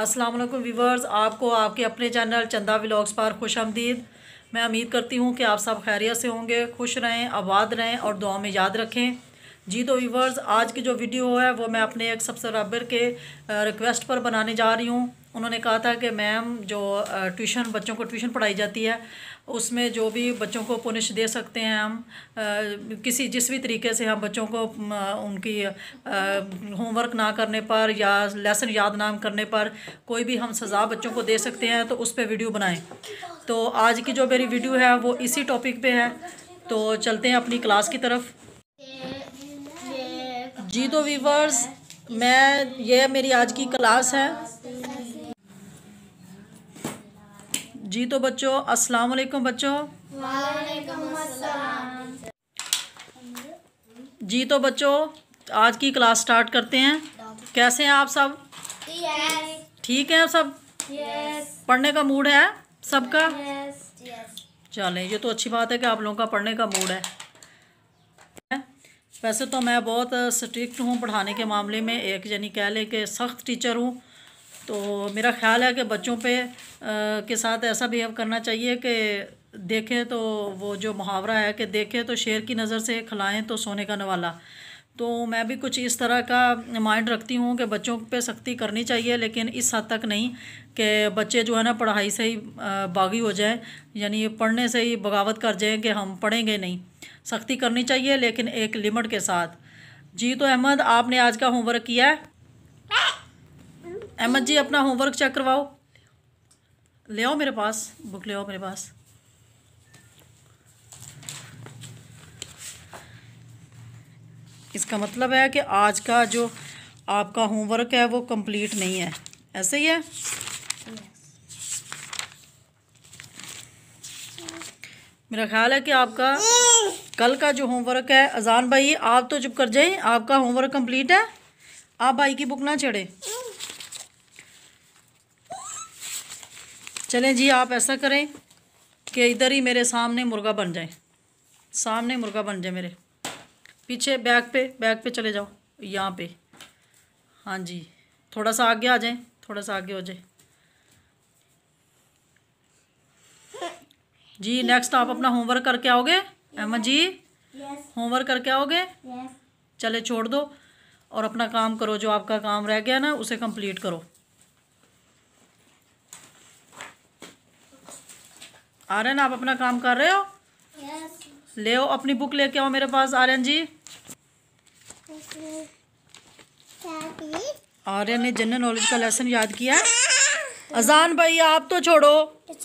वालेकुम व्यूवर्स आपको आपके अपने चैनल चंदा व्लॉग्स पर खुश आमदीद मैं उम्मीद करती हूँ कि आप सब खैरियत से होंगे खुश रहें आबाद रहें और दुआ में याद रखें जी तो व्यूवर्स आज की जो वीडियो है वो मैं अपने एक सब्सक्राइबर के रिक्वेस्ट पर बनाने जा रही हूँ उन्होंने कहा था कि मैम जो ट्यूशन बच्चों को ट्यूशन पढ़ाई जाती है उसमें जो भी बच्चों को पुनिश दे सकते हैं हम किसी जिस भी तरीके से हम बच्चों को उनकी होमवर्क ना करने पर या लेसन याद ना करने पर कोई भी हम सज़ा बच्चों को दे सकते हैं तो उस पर वीडियो बनाएं तो आज की जो मेरी वीडियो है वो इसी टॉपिक पे है तो चलते हैं अपनी क्लास की तरफ जी तो वीवर्स मैं ये मेरी आज की क्लास है जी तो बच्चों अस्सलाम वालेकुम बच्चों जी तो बच्चों आज की क्लास स्टार्ट करते हैं कैसे हैं आप सब ठीक हैं आप सब पढ़ने का मूड है सबका चलें ये तो अच्छी बात है कि आप लोगों का पढ़ने का मूड है वैसे तो मैं बहुत स्ट्रिक्ट हूँ पढ़ाने के मामले में एक यानी कह लें कि सख्त टीचर हूँ तो मेरा ख्याल है कि बच्चों पे आ, के साथ ऐसा बिहेव करना चाहिए कि देखें तो वो जो मुहावरा है कि देखें तो शेर की नज़र से खिलाएँ तो सोने का नवाला तो मैं भी कुछ इस तरह का माइंड रखती हूँ कि बच्चों पे सख्ती करनी चाहिए लेकिन इस हद तक नहीं कि बच्चे जो है ना पढ़ाई से ही बागी हो जाएं यानी पढ़ने से ही बगावत कर जाएं कि हम पढ़ेंगे नहीं सख्ती करनी चाहिए लेकिन एक लिमिट के साथ जी तो अहमद आपने आज का होमवर्क किया है अहमद जी अपना होमवर्क चेक करवाओ ले आओ मेरे पास बुक ले आओ मेरे पास इसका मतलब है कि आज का जो आपका होमवर्क है वो कंप्लीट नहीं है ऐसे ही है मेरा ख्याल है कि आपका कल का जो होमवर्क है अजान भाई आप तो चुप कर जाए आपका होमवर्क कंप्लीट है आप भाई की बुक ना चढ़े चलें जी आप ऐसा करें कि इधर ही मेरे सामने मुर्गा बन जाए सामने मुर्गा बन जाए मेरे पीछे बैग पे बैग पे चले जाओ यहाँ पे हाँ जी थोड़ा सा आगे आ जाए थोड़ा सा आगे हो जाए जी नेक्स्ट आप अपना होमवर्क करके आओगे अहमद जी होमवर्क करके आओगे चले छोड़ दो और अपना काम करो जो आपका काम रह गया ना उसे कंप्लीट करो आर्यन आप अपना काम कर रहे हो ले ओ, अपनी बुक लेके आओ मेरे पास आर्यन जी आर्यन ने जनरल नॉलेज का लेसन याद किया अजान भाई आप तो छोड़ो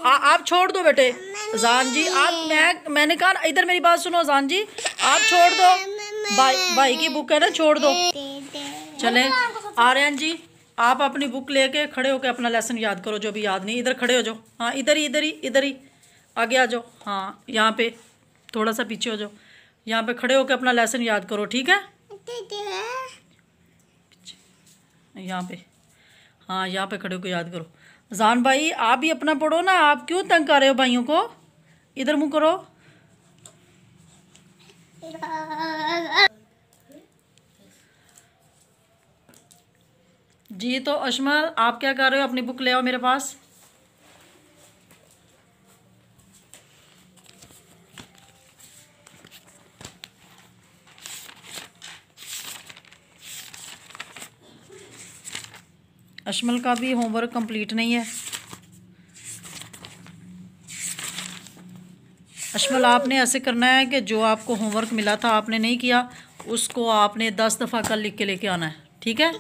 आ, आप छोड़ दो बेटे अजान जी आप मैं मैंने कहा इधर मेरी बात सुनो अजान जी आप छोड़ दो भाई भाई की बुक है ना छोड़ दो चले आर्यन जी आप अपनी बुक लेके खड़े होके अपना लेसन याद करो जो भी याद नहीं इधर खड़े हो जाओ हाँ इधर ही इधर ही इधर ही आगे आ जाओ हाँ यहाँ पे थोड़ा सा पीछे हो जाओ यहाँ पे खड़े होकर अपना लेसन याद करो ठीक है यहाँ पे हाँ यहाँ पे खड़े होकर याद करो जान भाई आप भी अपना पढ़ो ना आप क्यों तंग कर रहे हो भाइयों को इधर मुँह करो जी तो अशमल आप क्या कर रहे हो अपनी बुक ले आओ मेरे पास अशमल का भी होमवर्क कंप्लीट नहीं है अशमल आपने ऐसे करना है कि जो आपको होमवर्क मिला था आपने नहीं किया उसको आपने दस दफ़ा कल लिख के लेके आना है ठीक है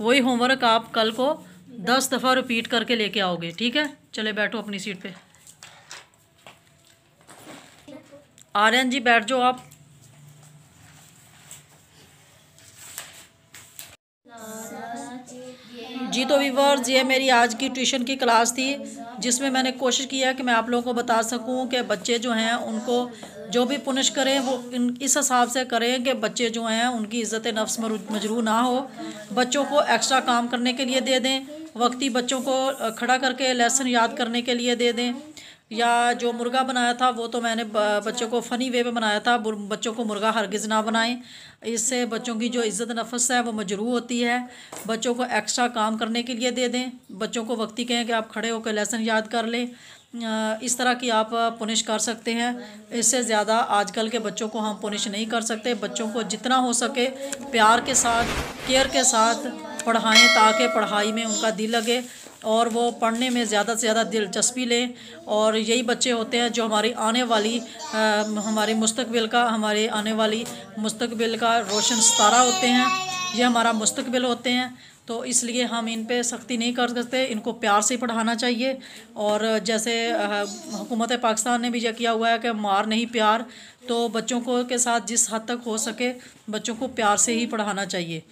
वही होमवर्क आप कल को दस दफ़ा रिपीट करके लेके आओगे ठीक है चले बैठो अपनी सीट पे आर्यन जी बैठ जाओ आप जी तो वीवर्स ये मेरी आज की ट्यूशन की क्लास थी जिसमें मैंने कोशिश किया कि मैं आप लोगों को बता सकूं कि बच्चे जो हैं उनको जो भी पुनिश करें वो इन इस हिसाब से करें कि बच्चे जो हैं उनकी इज़्ज़त नफ्स मजरू ना हो बच्चों को एक्स्ट्रा काम करने के लिए दे दें वक्ती बच्चों को खड़ा करके लेसन याद करने के लिए दे दें या जो मुर्गा बनाया था वो तो मैंने बच्चों को फ़नी वे में बनाया था बच्चों को मुर्गा हरगिज़ ना बनाएं इससे बच्चों की जो इज़्ज़त नफस है वो मजरू होती है बच्चों को एक्स्ट्रा काम करने के लिए दे दें बच्चों को वक्ती कहें कि आप खड़े होकर लेसन याद कर लें इस तरह की आप पुनिश कर सकते हैं इससे ज़्यादा आजकल के बच्चों को हम पुनिश नहीं कर सकते बच्चों को जितना हो सके प्यार के साथ केयर के साथ पढ़ाएँ ताकि पढ़ाई में उनका दिल लगे और वो पढ़ने में ज़्यादा से ज़्यादा दिलचस्पी लें और यही बच्चे होते हैं जो हमारी आने वाली आ, हमारे मुस्तबिल का हमारे आने वाली मुस्तबिल का रोशन सतारा होते हैं ये हमारा मुस्तबिल होते हैं तो इसलिए हम इन पर सख्ती नहीं कर सकते इनको प्यार से पढ़ाना चाहिए और जैसे हुकूमत पाकिस्तान ने भी यह किया हुआ है कि मार नहीं प्यार तो बच्चों को के साथ जिस हद तक हो सके बच्चों को प्यार से ही पढ़ाना चाहिए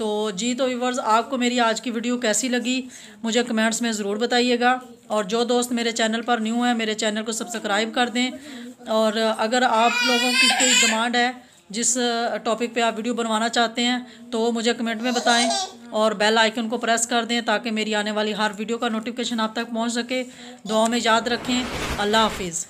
तो जी तो व्यूवर्स आपको मेरी आज की वीडियो कैसी लगी मुझे कमेंट्स में ज़रूर बताइएगा और जो दोस्त मेरे चैनल पर न्यू हैं मेरे चैनल को सब्सक्राइब कर दें और अगर आप लोगों की कोई डिमांड है जिस टॉपिक पे आप वीडियो बनवाना चाहते हैं तो मुझे कमेंट में बताएं और बेल आइकन को प्रेस कर दें ताकि मेरी आने वाली हर वीडियो का नोटिफिकेशन आप तक पहुंच सके दुआ में याद रखें अल्लाह हाफिज़